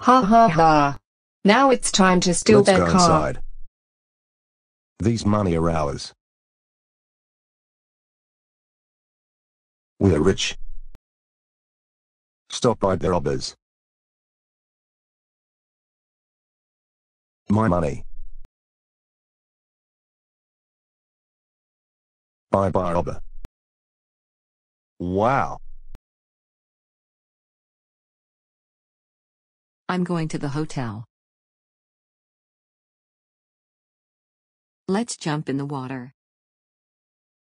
Ha ha ha. Now it's time to steal Let's their go car. Inside. These money are ours. We're rich. Stop by the robbers. My money. Bye bye robber. Wow. I'm going to the hotel. Let's jump in the water.